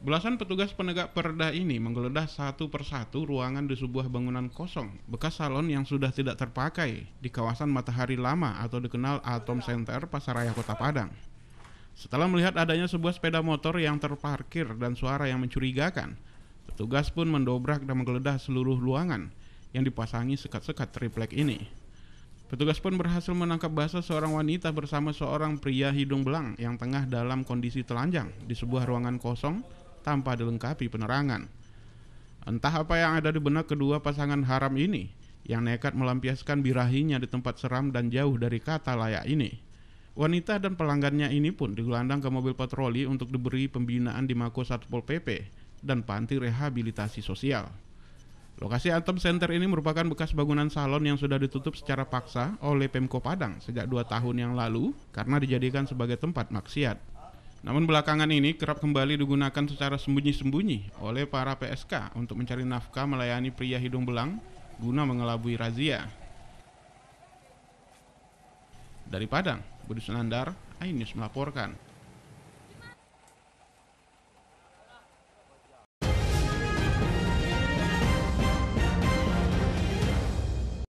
Belasan petugas penegak perda ini menggeledah satu persatu ruangan di sebuah bangunan kosong, bekas salon yang sudah tidak terpakai di kawasan Matahari Lama atau dikenal Atom Center Pasaraya Kota Padang. Setelah melihat adanya sebuah sepeda motor yang terparkir dan suara yang mencurigakan, petugas pun mendobrak dan menggeledah seluruh ruangan yang dipasangi sekat-sekat triplek ini. Petugas pun berhasil menangkap basah seorang wanita bersama seorang pria hidung belang yang tengah dalam kondisi telanjang di sebuah ruangan kosong tanpa dilengkapi penerangan. Entah apa yang ada di benak kedua pasangan haram ini yang nekat melampiaskan birahinya di tempat seram dan jauh dari kata layak ini. Wanita dan pelanggannya ini pun digelandang ke mobil patroli untuk diberi pembinaan di Mako Satpol PP dan panti rehabilitasi sosial. Lokasi Atom Center ini merupakan bekas bangunan salon yang sudah ditutup secara paksa oleh Pemko Padang sejak dua tahun yang lalu karena dijadikan sebagai tempat maksiat. Namun belakangan ini kerap kembali digunakan secara sembunyi-sembunyi oleh para PSK untuk mencari nafkah melayani pria hidung belang guna mengelabui razia. Dari Padang, Budi Sunandar, Ainus melaporkan.